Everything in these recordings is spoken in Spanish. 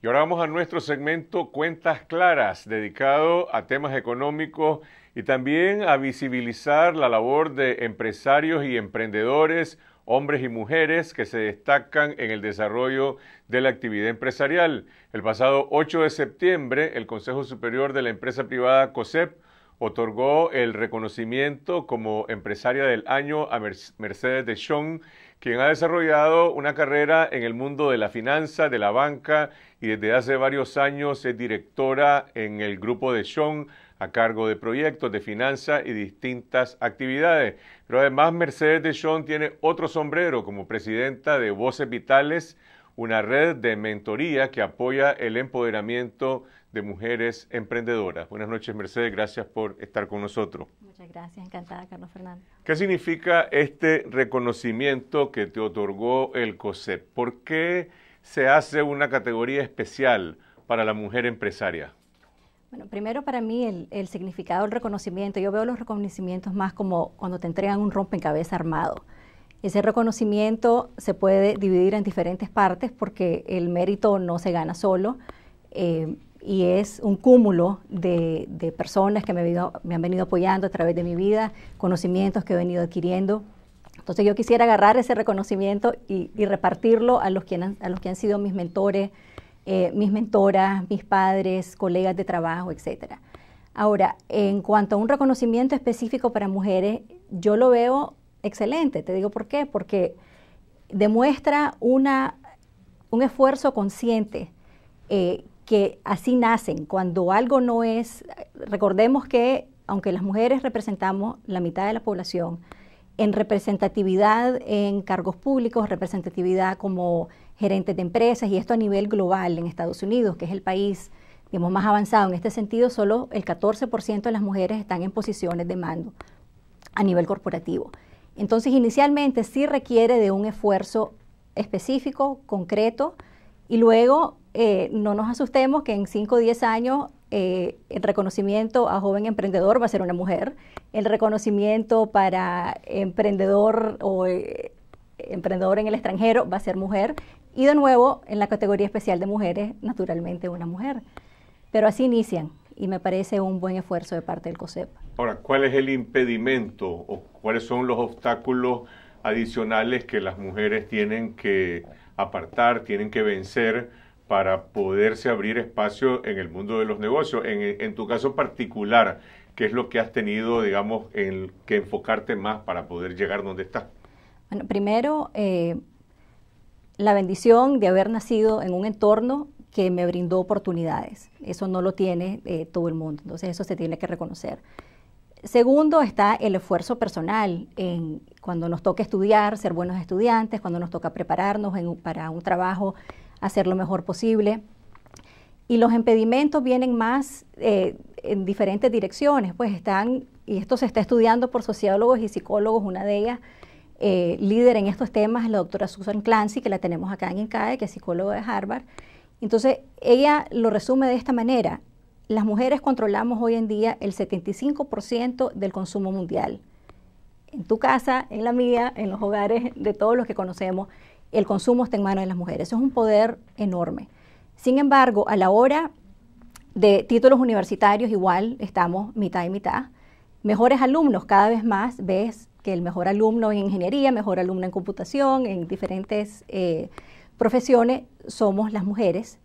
Y ahora vamos a nuestro segmento Cuentas Claras, dedicado a temas económicos y también a visibilizar la labor de empresarios y emprendedores, hombres y mujeres que se destacan en el desarrollo de la actividad empresarial. El pasado 8 de septiembre, el Consejo Superior de la Empresa Privada COSEP otorgó el reconocimiento como empresaria del año a Mercedes de quien ha desarrollado una carrera en el mundo de la finanza, de la banca y desde hace varios años es directora en el grupo de Sean a cargo de proyectos de finanza y distintas actividades. Pero además Mercedes de Sean tiene otro sombrero como presidenta de Voces Vitales, una red de mentoría que apoya el empoderamiento de Mujeres Emprendedoras. Buenas noches, Mercedes. Gracias por estar con nosotros. Muchas gracias. Encantada, Carlos Fernández. ¿Qué significa este reconocimiento que te otorgó el COSEP? ¿Por qué se hace una categoría especial para la mujer empresaria? Bueno, primero para mí el, significado del reconocimiento. Yo veo los reconocimientos más como cuando te entregan un rompecabezas armado. Ese reconocimiento se puede dividir en diferentes partes porque el mérito no se gana solo. Eh, y es un cúmulo de, personas que me, han venido apoyando a través de mi vida, conocimientos que he venido adquiriendo. Entonces yo quisiera agarrar ese reconocimiento y, repartirlo a los, que han, a los que han sido mis mentores, eh, mis mentoras, mis padres, colegas de trabajo, etcétera. Ahora, en cuanto a un reconocimiento específico para mujeres, yo lo veo excelente. Te digo por qué. Porque demuestra una, un esfuerzo consciente eh, que así nacen. Cuando algo no es, recordemos que aunque las mujeres representamos la mitad de la población, en representatividad en cargos públicos, representatividad como gerentes de empresas, y esto a nivel global en Estados Unidos, que es el país digamos, más avanzado en este sentido, solo el 14% de las mujeres están en posiciones de mando a nivel corporativo. Entonces, inicialmente sí requiere de un esfuerzo específico, concreto, y luego eh, no nos asustemos que en 5 o 10 años eh, el reconocimiento a joven emprendedor va a ser una mujer, el reconocimiento para emprendedor o eh, emprendedor en el extranjero va a ser mujer y de nuevo en la categoría especial de mujeres, naturalmente una mujer. Pero así inician y me parece un buen esfuerzo de parte del COSEP. Ahora, ¿cuál es el impedimento o cuáles son los obstáculos adicionales que las mujeres tienen que apartar, tienen que vencer? para poderse abrir espacio en el mundo de los negocios. En, tu caso particular, ¿qué es lo que has tenido, digamos, en que enfocarte más para poder llegar donde estás? Bueno, primero, eh, la bendición de haber nacido en un entorno que me brindó oportunidades. Eso no lo tiene eh, todo el mundo, entonces eso se tiene que reconocer. Segundo está el esfuerzo personal, en cuando nos toca estudiar, ser buenos estudiantes, cuando nos toca prepararnos para un trabajo hacer lo mejor posible. Y los impedimentos vienen más eh, en diferentes direcciones, pues están, y esto se está estudiando por sociólogos y psicólogos, una de ellas, eh, líder en estos temas, es la doctora Susan Clancy, que la tenemos acá en CAE, que es psicóloga de Harvard. Entonces, ella lo resume de esta manera. Las mujeres controlamos hoy en día el 75% del consumo mundial. En tu casa, en la mía, en los hogares de todos los que conocemos el consumo está en manos de las mujeres. Eso es un poder enorme. Sin embargo, a la hora de títulos universitarios, igual estamos mitad y mitad. Mejores alumnos, cada vez más ves que el mejor alumno en ingeniería, mejor alumno en computación, en diferentes eh, profesiones, somos las mujeres.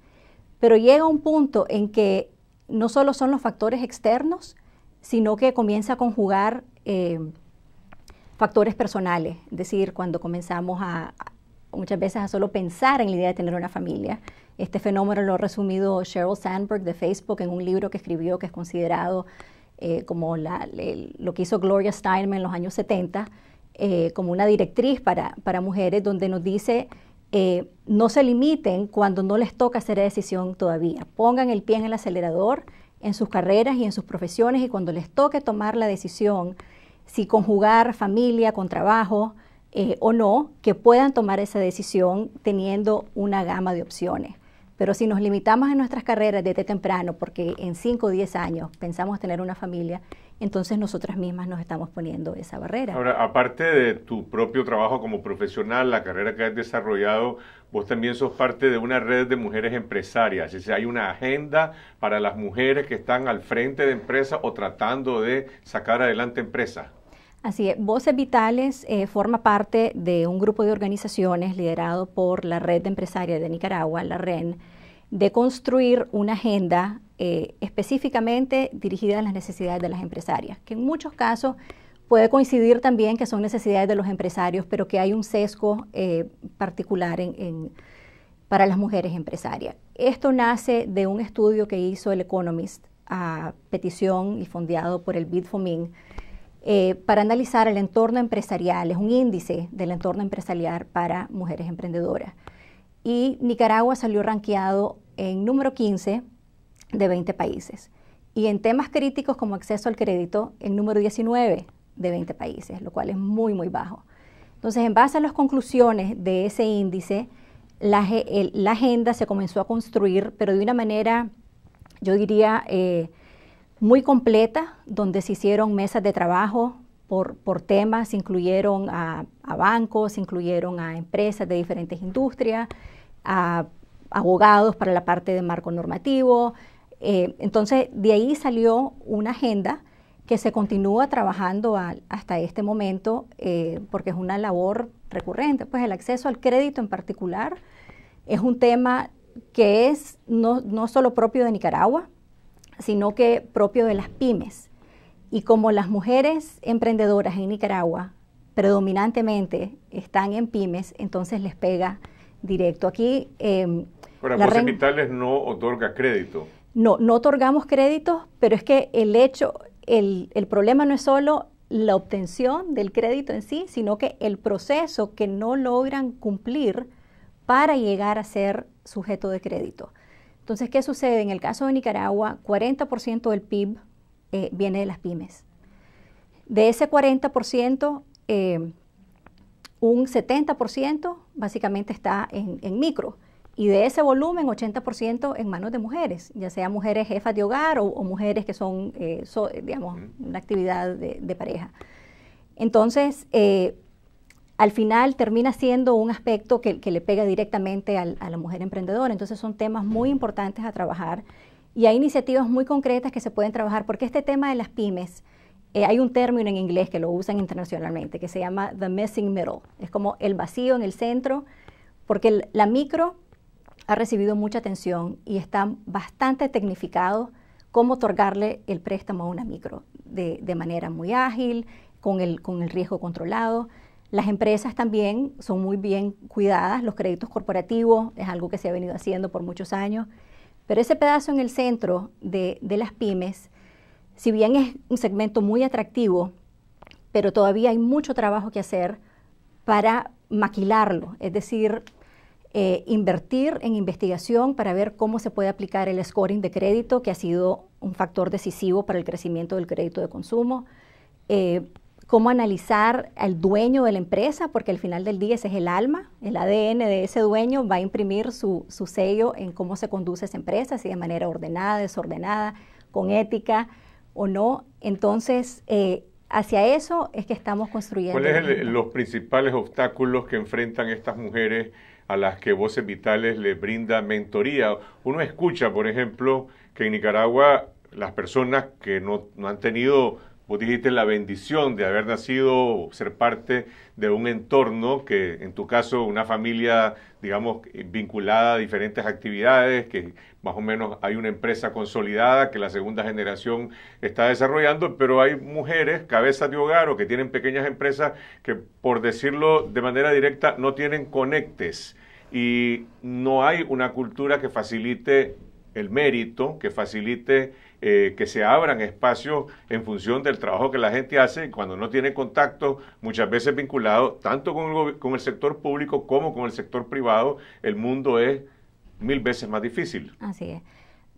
Pero llega un punto en que no solo son los factores externos, sino que comienza a conjugar eh, factores personales. Es decir, cuando comenzamos a, muchas veces a solo pensar en la idea de tener una familia. Este fenómeno lo ha resumido Sheryl Sandberg de Facebook en un libro que escribió que es considerado eh, como lo que hizo Gloria Steinem en los años 70, eh, como una directriz para, mujeres donde nos dice eh, no se limiten cuando no les toca hacer la decisión todavía, pongan el pie en el acelerador en sus carreras y en sus profesiones y cuando les toque tomar la decisión, si conjugar familia con trabajo, eh, o no que puedan tomar esa decisión teniendo una gama de opciones. Pero si nos limitamos en nuestras carreras desde temprano, porque en 5 o 10 años pensamos tener una familia, entonces nosotras mismas nos estamos poniendo esa barrera. Ahora, aparte de tu propio trabajo como profesional, la carrera que has desarrollado, vos también sos parte de una red de mujeres empresarias. Es hay una agenda para las mujeres que están al frente de empresas o tratando de sacar adelante empresas. Así es, Voces Vitales eh, forma parte de un grupo de organizaciones liderado por la Red de Empresarias de Nicaragua, la REN, de construir una agenda eh, específicamente dirigida a las necesidades de las empresarias, que en muchos casos puede coincidir también que son necesidades de los empresarios, pero que hay un sesgo eh, particular para las mujeres empresarias. Esto nace de un estudio que hizo el Economist a petición y fondeado por el BIDFOMIN, eh, para analizar el entorno empresarial, es un índice del entorno empresarial para mujeres emprendedoras. Y Nicaragua salió ranqueado en número 15 de 20 países. Y en temas críticos como acceso al crédito, en número 19 de 20 países, lo cual es muy, muy bajo. Entonces, en base a las conclusiones de ese índice, la, agenda se comenzó a construir, pero de una manera, yo diría, eh, muy completa, donde se hicieron mesas de trabajo por, temas, temas, incluyeron a, a, bancos, incluyeron a empresas de diferentes industrias, a abogados para la parte de marco normativo. Eh, entonces, de ahí salió una agenda que se continúa trabajando hasta este momento, eh, porque es una labor recurrente. Pues el acceso al crédito en particular es un tema que es no solo propio de Nicaragua, sino que propio de las pymes. Y como las mujeres emprendedoras en Nicaragua predominantemente están en pymes, entonces les pega directo. Aquí... Eh, no otorga crédito. No, no otorgamos créditos, pero es que el hecho, el, el problema no es solo la obtención del crédito en sí, sino que el proceso que no logran cumplir para llegar a ser sujeto de crédito. Entonces, ¿qué sucede? En el caso de Nicaragua, 40% del PIB eh, viene de las pymes. De ese 40%, eh, un 70% básicamente está en, micro. Y de ese volumen, 80% en manos de mujeres, ya sea mujeres jefas de hogar o, mujeres que son, eh, digamos, una actividad de, pareja. Entonces, al final termina siendo un aspecto que, le pega directamente a la mujer emprendedora. Entonces son temas muy importantes a trabajar y hay iniciativas muy concretas que se pueden trabajar porque este tema de las pymes, eh, hay un término en inglés que lo usan internacionalmente que se llama the missing middle. Es como el vacío en el centro porque la micro ha recibido mucha atención y está bastante tecnificado cómo otorgarle el préstamo a una micro de, manera muy ágil, con el riesgo controlado. Las empresas también son muy bien cuidadas, los créditos corporativos es algo que se ha venido haciendo por muchos años, pero ese pedazo en el centro de, las pymes, si bien es un segmento muy atractivo, pero todavía hay mucho trabajo que hacer para maquilarlo, es decir, eh, invertir en investigación para ver cómo se puede aplicar el scoring de crédito, que ha sido un factor decisivo para el crecimiento del crédito de consumo, eh, cómo analizar al dueño de la empresa, porque al final del día ese es el alma, el ADN de ese dueño va a imprimir su, su sello en cómo se conduce esa empresa, si de manera ordenada, desordenada, con ética o no. Entonces, eh, hacia eso es que estamos construyendo. ¿Cuáles son los principales obstáculos que enfrentan estas mujeres a las que Voces Vitales les brinda mentoría? Uno escucha, por ejemplo, que en Nicaragua las personas que no, no han tenido Vos dijiste la bendición de haber nacido, ser parte de un entorno que, en tu caso, una familia, digamos, vinculada a diferentes actividades, que más o menos hay una empresa consolidada que la segunda generación está desarrollando, pero hay mujeres, cabezas de hogar o que tienen pequeñas empresas que, por decirlo de manera directa, no tienen conectes y no hay una cultura que facilite el mérito, que facilite eh, que se abran espacios en función del trabajo que la gente hace cuando no tiene contacto, muchas veces vinculado tanto con el, sector público como con el sector privado, el mundo es mil veces más difícil. Así es.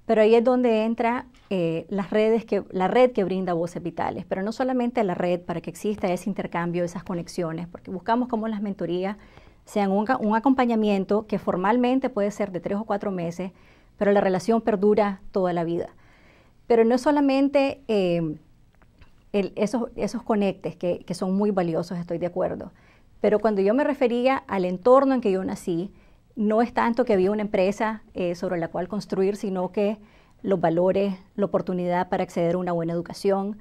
Pero ahí es donde entra eh, las redes que, la red que brinda Voces Vitales, pero no solamente la red para que exista ese intercambio, esas conexiones, porque buscamos como las mentorías sean un, acompañamiento que formalmente puede ser de tres o cuatro meses, pero la relación perdura toda la vida. Pero no solamente em, esos, conectes que, son muy valiosos, estoy de acuerdo. Pero cuando yo me refería al entorno en que yo nací, no es tanto que había una empresa eh, sobre la cual construir, sino que los valores, la oportunidad para acceder a una buena educación.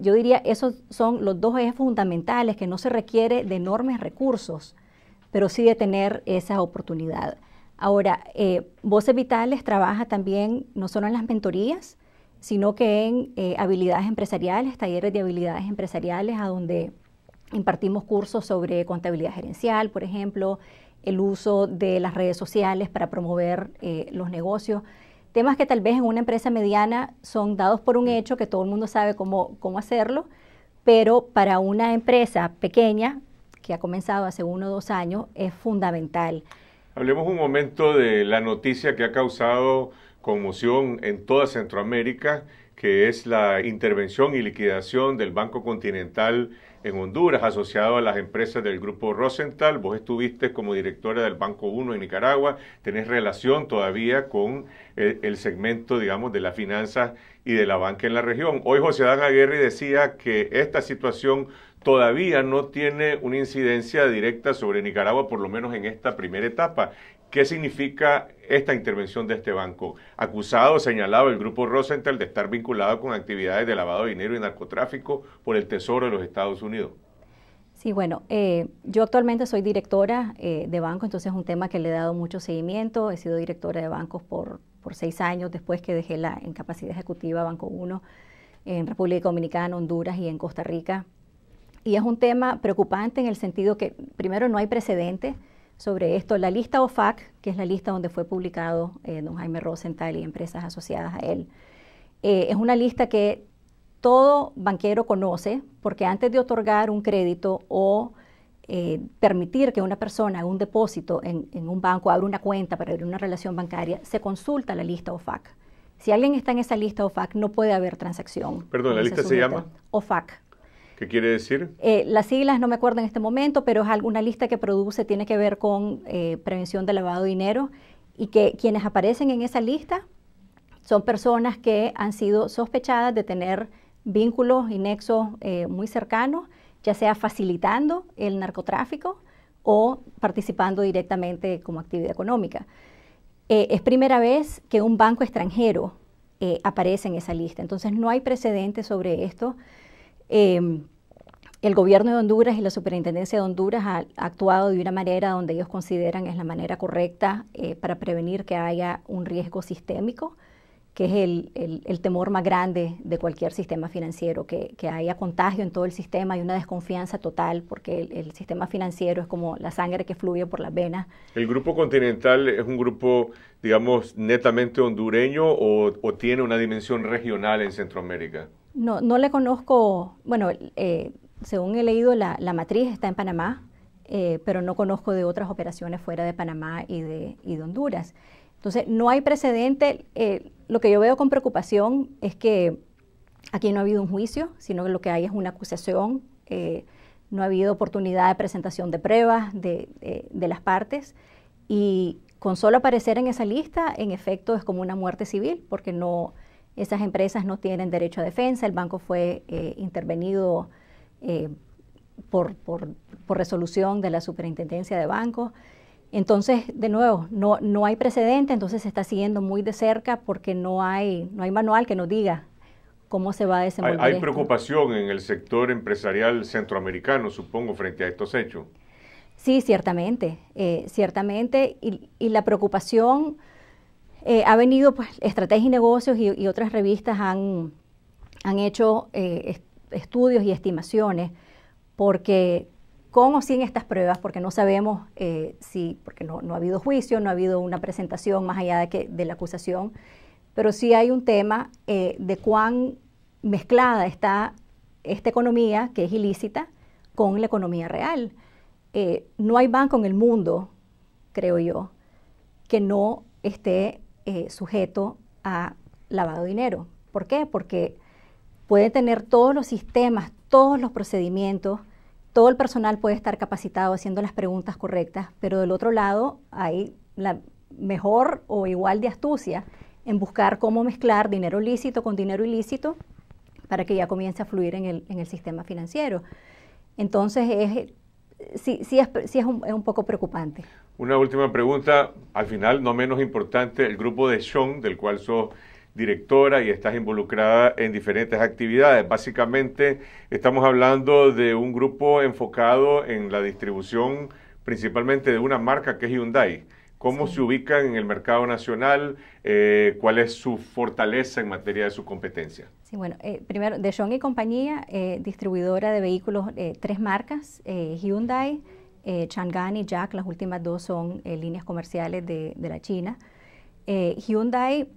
yo diría, esos son los dos ejes fundamentales que no se requiere de enormes recursos, pero sí de tener esa oportunidad. Ahora, eh, Voces Vitales trabaja también no solo en las mentorías, sino que en eh, habilidades empresariales, talleres de habilidades empresariales, a donde impartimos cursos sobre contabilidad gerencial, por ejemplo, el uso de las redes sociales para promover eh, los negocios. Temas que tal vez en una empresa mediana son dados por un hecho, que todo el mundo sabe cómo, cómo hacerlo, pero para una empresa pequeña, que ha comenzado hace uno o dos años, es fundamental. Hablemos un momento de la noticia que ha causado conmoción en toda Centroamérica, que es la intervención y liquidación del Banco Continental en Honduras, asociado a las empresas del grupo Rosenthal. Vos estuviste como directora del Banco Uno en Nicaragua, tenés relación todavía con eh, el, segmento, digamos, de las finanzas y de la banca en la región. Hoy José Adán Aguirre decía que esta situación todavía no tiene una incidencia directa sobre Nicaragua, por lo menos en esta primera etapa. ¿Qué significa esta intervención de este banco? Acusado, señalado el grupo Rosenthal de estar vinculado con actividades de lavado de dinero y narcotráfico por el Tesoro de los Estados Unidos. Sí, bueno, eh, yo actualmente soy directora eh, de banco, entonces es un tema que le he dado mucho seguimiento. He sido directora de bancos por, por seis años después que dejé la incapacidad ejecutiva Banco 1 en República Dominicana, Honduras y en Costa Rica. Y es un tema preocupante en el sentido que, primero, no hay precedentes sobre esto la lista OFAC, que es la lista donde fue publicado eh, don Jaime Rosenthal y empresas asociadas a él. Eh, es una lista que todo banquero conoce porque antes de otorgar un crédito o eh, permitir que una persona un depósito en, en, un banco, abra una cuenta para abrir una relación bancaria, se consulta la lista OFAC. Si alguien está en esa lista OFAC, no puede haber transacción. Perdón, ¿la lista se llama? OFAC. ¿Qué quiere decir? Eh, las siglas no me acuerdo en este momento, pero es alguna lista que produce, tiene que ver con eh, prevención de lavado de dinero y que quienes aparecen en esa lista son personas que han sido sospechadas de tener vínculos y nexos eh, muy cercanos, ya sea facilitando el narcotráfico o participando directamente como actividad económica. es primera vez que un banco extranjero aparece en esa lista, entonces no hay precedentes sobre esto. Em, el gobierno de Honduras y la superintendencia de Honduras han actuado de una manera donde ellos consideran es la manera correcta eh, para prevenir que haya un riesgo sistémico, que es el, temor más grande de cualquier sistema financiero, que, haya contagio en todo el sistema y una desconfianza total, porque el, sistema financiero es como la sangre que fluye por las venas. ¿El grupo continental es un grupo, digamos, netamente hondureño o tiene una dimensión regional en Centroamérica? No, no le conozco, bueno, eh, según he leído, la, matriz está en Panamá, eh, pero no conozco de otras operaciones fuera de Panamá y de, Honduras. Entonces, no hay precedente. Eh, lo que yo veo con preocupación es que aquí no ha habido un juicio, sino que lo que hay es una acusación. no ha habido oportunidad de presentación de pruebas de, las partes. Y con solo aparecer en esa lista, en efecto, es como una muerte civil, porque no, esas empresas no tienen derecho a defensa, el banco fue eh, intervenido eh, por, resolución de la superintendencia de bancos. Entonces, de nuevo, no, no hay precedente, entonces se está siguiendo muy de cerca porque no hay, no hay manual que nos diga cómo se va a desenvolver. Hay, preocupación en el sector empresarial centroamericano, supongo, frente a estos hechos. Sí, ciertamente, eh, ciertamente. y, la preocupación eh, ha venido, pues, Estrategia y Negocios y, otras revistas han, han hecho eh, estudios y estimaciones porque con o sin estas pruebas, porque no sabemos eh, si, porque no, ha habido juicio, no ha habido una presentación más allá de, que, de la acusación, pero sí hay un tema de cuán mezclada está esta economía, que es ilícita, con la economía real. no hay banco en el mundo, creo yo, que no esté eh, sujeto a lavado de dinero. ¿Por qué? Porque puede tener todos los sistemas, todos los procedimientos, todo el personal puede estar capacitado haciendo las preguntas correctas, pero del otro lado hay la mejor o igual de astucia en buscar cómo mezclar dinero lícito con dinero ilícito para que ya comience a fluir en el, en el sistema financiero. Entonces es sí, es, un, es, un, poco preocupante. Una última pregunta, al final no menos importante, el grupo de Sean, del cual sos directora y estás involucrada en diferentes actividades. Básicamente estamos hablando de un grupo enfocado en la distribución principalmente de una marca que es Hyundai cómo se ubican en el mercado nacional, eh, cuál es su fortaleza en materia de su competencia. Sí, bueno, eh, primero, De Jong y compañía, eh, distribuidora de vehículos, tres marcas, Hyundai, Chang'an y Jack, las últimas dos son líneas comerciales de, la China. Hyundai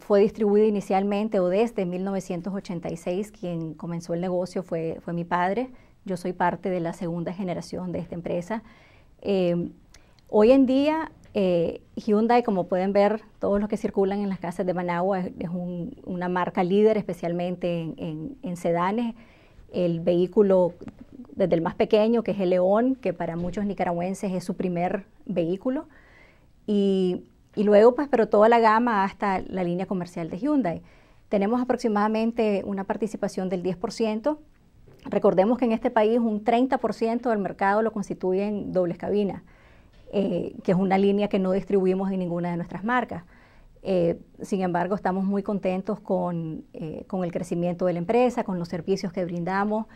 fue distribuida inicialmente o desde 1986. Quien comenzó el negocio fue, fue mi padre. Yo soy parte de la segunda generación de esta empresa. Hoy en día, eh, Hyundai, como pueden ver, todos los que circulan en las casas de Managua, es, una marca líder, especialmente en, sedanes. El vehículo, desde el más pequeño, que es el León, que para muchos nicaragüenses es su primer vehículo. Y, y luego, pues, pero toda la gama hasta la línea comercial de Hyundai. Tenemos aproximadamente una participación del 10%. Recordemos que en este país un 30% del mercado lo constituyen dobles cabinas. Eh, que es una línea que no distribuimos en ninguna de nuestras marcas. Eh, sin embargo, estamos muy contentos eh, con, el crecimiento de la empresa, con los servicios que brindamos,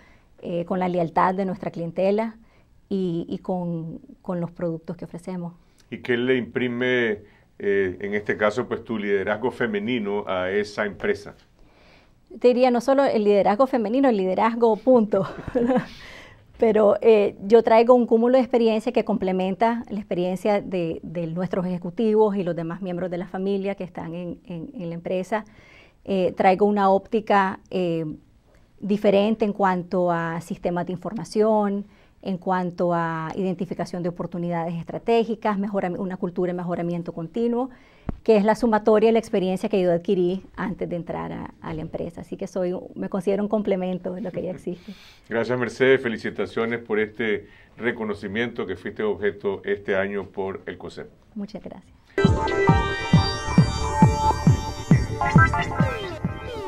con la lealtad de nuestra clientela y, con, los productos que ofrecemos. ¿Y qué le imprime, en este caso, pues tu liderazgo femenino a esa empresa? Te diría no solo el liderazgo femenino, el liderazgo punto. Pero eh, yo traigo un cúmulo de experiencia que complementa la experiencia de, nuestros ejecutivos y los demás miembros de la familia que están en, la empresa. Eh, traigo una óptica eh, diferente en cuanto a sistemas de información, en cuanto a identificación de oportunidades estratégicas, mejora, una cultura de mejoramiento continuo, que es la sumatoria de la experiencia que yo adquirí antes de entrar a, la empresa. Así que soy, me considero un complemento de lo que ya existe. Gracias Mercedes, felicitaciones por este reconocimiento que fuiste objeto este año por el COSEP. Muchas gracias.